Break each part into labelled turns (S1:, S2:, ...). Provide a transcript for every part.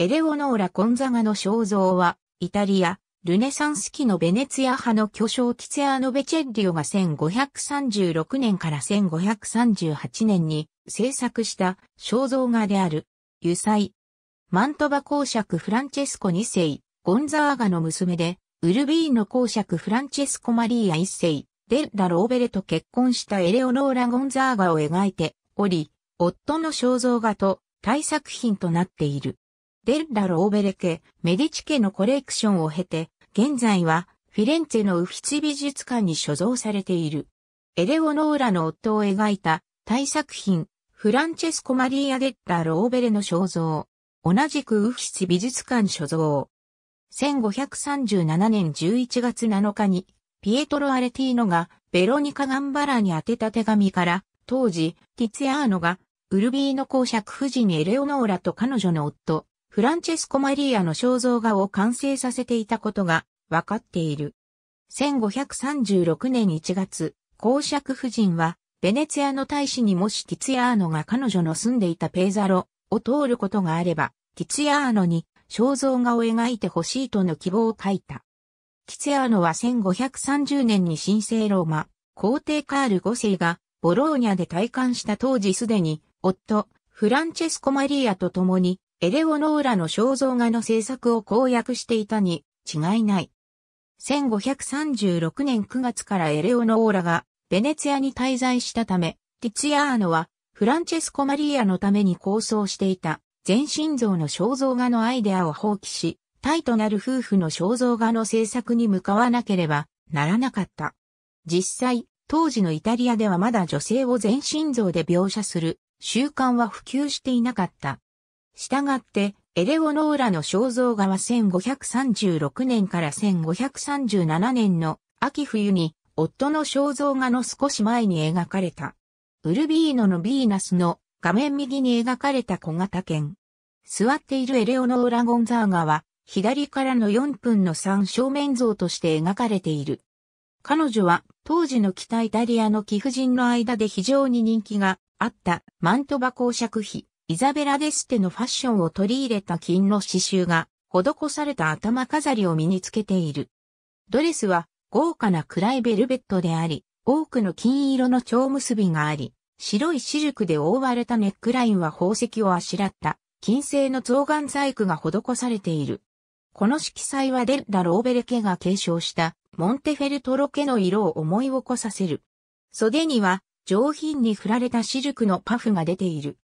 S1: エレオノーラ・コンザガの肖像は、イタリア、ルネサンス期のベネツィア派の巨匠ティツェアノ・ベチェッリオが1536年から1538年に制作した肖像画である、油彩。マントバ公爵フランチェスコ2世、ゴンザーガの娘で、ウルビーノ公爵フランチェスコ・マリーア1世、デッラ・ローベレと結婚したエレオノーラ・ゴンザーガを描いており、夫の肖像画と大作品となっている。デッラ・ローベレ家、メディチ家のコレクションを経て、現在はフィレンツェのウフィツ美術館に所蔵されている。エレオノーラの夫を描いた大作品、フランチェスコ・マリーア・デッラ・ローベレの肖像。同じくウフィツ美術館所蔵。1537年11月7日に、ピエトロ・アレティーノがベロニカ・ガンバラに宛てた手紙から、当時、ティツヤアーノが、ウルビーノ公爵夫人エレオノーラと彼女の夫、フランチェスコ・マリーアの肖像画を完成させていたことが分かっている。1536年1月、公爵夫人は、ベネツィアの大使にもしティツヤーノが彼女の住んでいたペーザロを通ることがあれば、ティツヤーノに肖像画を描いてほしいとの希望を書いた。ティツヤーノは1530年に神聖ローマ、皇帝カール5世がボローニャで退官した当時すでに、夫、フランチェスコ・マリーアと共にエレオノーラの肖像画の制作を公約していたに違いない。1536年9月からエレオノーラがベネツィアに滞在したため、ティツィアーノはフランチェスコ・マリアのために構想していた全身像の肖像画のアイデアを放棄し、タイとなる夫婦の肖像画の制作に向かわなければならなかった。実際、当時のイタリアではまだ女性を全身像で描写する習慣は普及していなかった。したがって、エレオノーラの肖像画は1536年から1537年の秋冬に夫の肖像画の少し前に描かれた。ウルビーノのヴィーナスの画面右に描かれた小型犬。座っているエレオノーラ・ゴンザーガは左からの4分の3正面像として描かれている。彼女は当時の北イタリアの貴婦人の間で非常に人気があったマントバ公爵妃イザベラ・デステのファッションを取り入れた金の刺繍が施された頭飾りを身につけている。ドレスは豪華な暗いベルベットであり、多くの金色の蝶結びがあり、白いシルクで覆われたネックラインは宝石をあしらった金製の象眼細工が施されている。この色彩はデッラ・ローベレ家が継承したモンテフェルトロ家の色を思い起こさせる。袖には上品に振られたシルクのパフが出ている。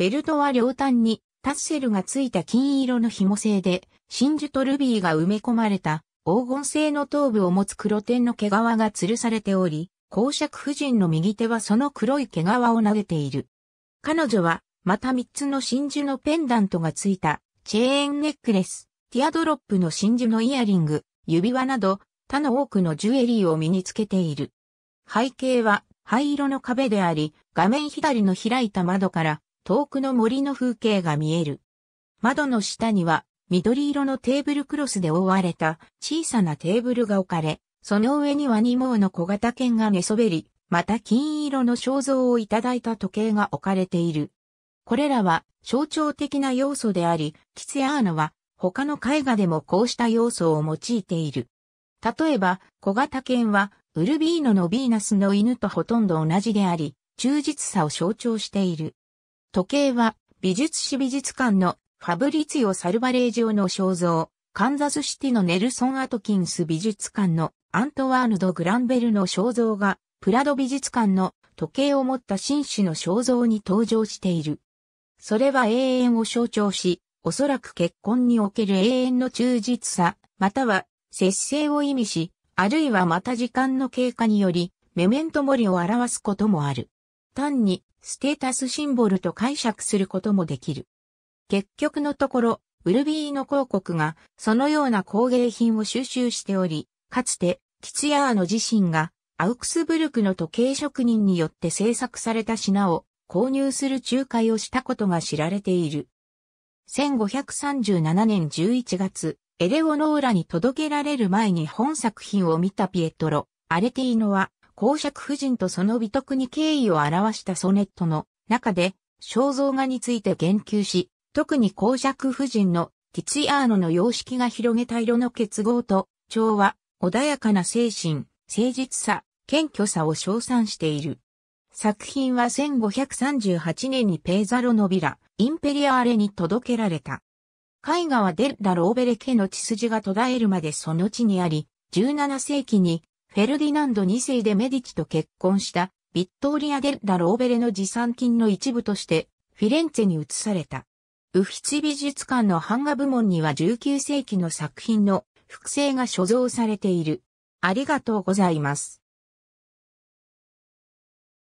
S1: ベルトは両端にタッセルがついた金色の紐製で、真珠とルビーが埋め込まれた黄金製の頭部を持つ黒点の毛皮が吊るされており、公爵夫人の右手はその黒い毛皮を投げている。彼女は、また三つの真珠のペンダントがついた、チェーンネックレス、ティアドロップの真珠のイヤリング、指輪など、他の多くのジュエリーを身につけている。背景は灰色の壁であり、画面左の開いた窓から遠くの森の風景が見える。窓の下には緑色のテーブルクロスで覆われた小さなテーブルが置かれ、その上には2毛の小型犬が寝そべり、また金色の肖像をいただいた時計が置かれている。これらは象徴的な要素であり、キツヤーノは他の絵画でもこうした要素を用いている。例えば、小型犬はウルビーノのヴィーナスの犬とほとんど同じであり、忠実さを象徴している。時計は美術史美術館のファブリツィオ・サルバレージオの肖像、カンザスシティのネルソン・アトキンス美術館のアントワーヌ・ド・グランベルの肖像が、プラド美術館の時計を持った紳士の肖像に登場している。それは永遠を象徴し、おそらく結婚における永遠の忠実さ、または節制を意味し、あるいはまた時間の経過により、メメントモリを表すこともある。単にステータスシンボルと解釈することもできる。結局のところ、ウルビーの広告がそのような工芸品を収集しており、かつてキツヤーノ自身がアウクスブルクの時計職人によって制作された品を購入する仲介をしたことが知られている。1537年11月、エレオノーラに届けられる前に本作品を見たピエトロ、アレティーノは公爵夫人とその美徳に敬意を表したソネットの中で肖像画について言及し、特に公爵夫人のティツィアーノの様式が広げた色の結合と調和、穏やかな精神、誠実さ、謙虚さを称賛している。作品は1538年にペーザロのビラ、インペリアーレに届けられた。絵画はデッラ・ローベレ家の血筋が途絶えるまでその地にあり、17世紀にフェルディナンド2世でメディチと結婚したビットーリア・デッラ・ローベレの持参金の一部としてフィレンツェに移された。ウフィチ美術館の版画部門には19世紀の作品の複製が所蔵されている。ありがとうございます。